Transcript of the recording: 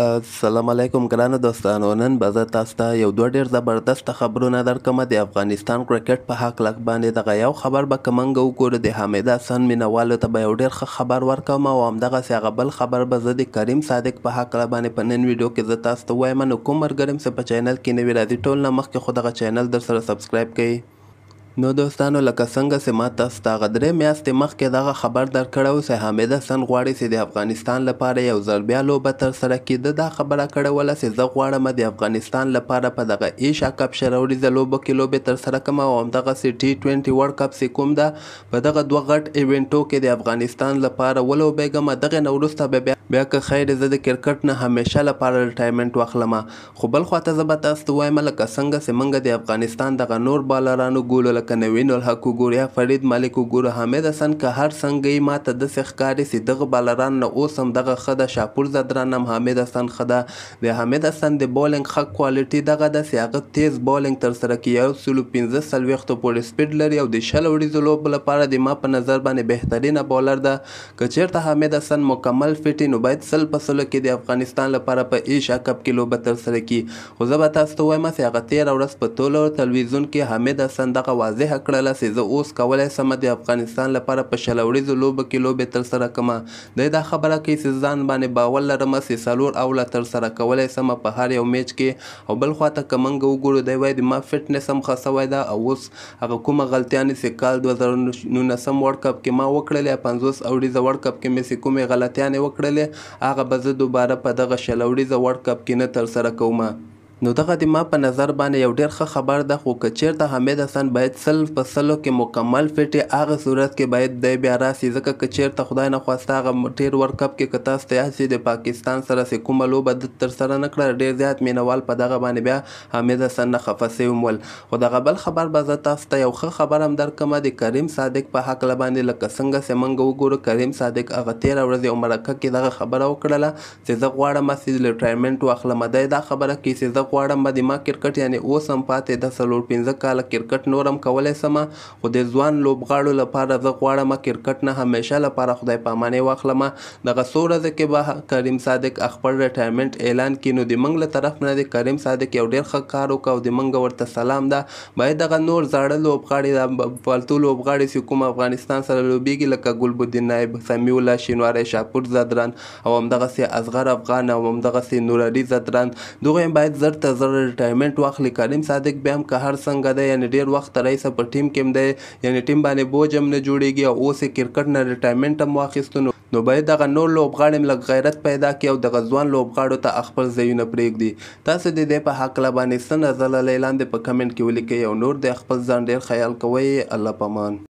السلام علیکم ګرانو دوستانو نن به زه تاسو ته یو دوه ډېر زبردست خبرونه درکوم د افغانستان کرکټ په حق لک باندې دغه یو خبر به کومنګ وګورو د حمید حسن مینوالو ته به یو ډېر خبر ورکوم او همدغه سي بل خبر به زه د کریم صادق په حق لک باندې په نن ویډیو کې زه تاسو ته وایم نو کوم مرګرم سه په چینل کې نوی راځي ټول نه مخکې خو دغه چینل در سره سبسکرایب کړئ نو دوستانو لکه څنګه چې ما تاسو ته هغه درې میاشتې مخکې دغه خبر درکړی و چې حامده سن غواړي چې د افغانستان لپاره یو ځل بیا لوبه ترسره کېده دا خبره کړې وله چې زه غواړم د افغانستان لپاره په دغه ایشیا کپ شروریزه لوبو کې لوبې ترسره کړم او همدغسې ټي ټوینټي ورلډ کپ چې کوم ده په دغه دوه غټ ایونټو کې د افغانستان لپاره ولوبېږم دغې نه وروسته به بیا بیا که خیر زه د کرکټ نه همیشه لپاره ریټایرمنټ واخلم خو بل خوا ته زه به تاسو ته وایم لکه څنګه چې موږ د افغانستان دغه نور بالرانو ګولو لکه نوین الحق وګورو یا فرید ملک وګورو حامد حسن که هر څنګه یې ماته داسې ښکاري چې دغه بالران نه اوس هم دغه ښه ده شاپور زدران هم حامد حسن ښه ده د حامد حسن د بولینګ ښه کوالټي دغه ده چې هغه تیز بولینګ تر سره کوي یو سلو پنځه څلوېښتو پورې سپیډ لري او د شل وړیزو لوبو لپاره د ما په نظر باندې بهترینه بولر ده که چېرته حامد حسن مکمل فټ نو باید سل په سلو کې د افغانستان لپاره په ایشیا کپ کې لوبه ترسره کړي خو زه به تاسو ته وایم چې هغه تېره ورځ په ټولو تلویزیون کې حمید حسن دغه واضحه کړله چې زه اوس کولی سم د افغانستان لپاره په شل ورځو لوبه کې لوبې ترسره کړم دی دا خبره کوي چې ځان باندې باور لرم چې څلور اوله ترسره کولی سم په هر یو میچ کې او بل خواته که منګه وګورو دی وایي ما فټنس هم ښه سوی ده او اوس هغه کومه غلطیا نه چې کال دوه زره نولسم ورلډ کپ کې ما وکړلې پنځوس اوریزه ورلډ کپ کې مې چې کومې غلطیانې وکړلې هغه به زه دوباره په دغه شل اوریزه ورلډ کپ کې نه ترسره کومه نو دغه د ما په نظر باندې یو ډیر ښه خبر ده خو که چیرته حمید حسن باید سل په سلو کې مکمل فټې هغه صورت کې باید دی بیا راسي ځکه که چیرته خدای نه خواسته هغه ډېر ورلډ کپ کې که تاسو تیار شي د پاکستان سره چې کومه لوبه ده ترسره نه کړه ډېر زیات مینوال په دغه باندې بیا حمید حسن نه خفه سوي ول خو دغه بل خبر به زه تاسو ته یو ښه خبر هم درکړمه د کریم صادق په هکله باندې لکه څنګه چې موږ وګورو کریم صادق هغه تېره ورځ یو مرکه کې دغه خبره وکړله چې زه غواړم چې ریټایرمنټ واخلم دی دا خبره کې چې زه غواړم به ما کرکټ یعنی اوس هم پاتې د څلور پنځه کاله کرکټ نورم کولی سم خو د ځوان لوبغاړو لپاره زه غواړم کرکټ نه همیشه لپاره خدای پامانه واخلم دغه څو ورځې کې به کریم صادق خپل ریټایرمنټ اعلان کړي نو د منګ له طرف نه د کریم صادق یو ډیر ښه کار وکړ او د منګ ورته سلام ده باید دغه نور زاړه لوبغاړي د فالتو لوبغاړي چې کوم افغانستان سره لوبیږي لکه ګلبدین نایب سمیع الله شینواری شاپور زدران او همدغسې اصغر افغان او همدغسې نورعلي زدران دغه باید زر دلته زر ریټایرمنټ واخلي کریم صادق بیا هم که هر څنګه دی یعنی ډیر وخت رئیس په ټیم کې هم دی یعنی ټیم باندې بوج هم نه جوړیږي او اوس یې کرکټ نه ریټایرمنټ هم واخیستو نو باید دغه نور لوبغاړي هم لږ غیرت پیدا کړي او دغه ځوان لوبغاړو ته خپل ځایونه پرېږدي تاسو د دې په هکله باندې څه نظر لرئ لاندې په کمنټ کې ولیکئ او نور د خپل ځان ډیر خیال کوئ الله پامان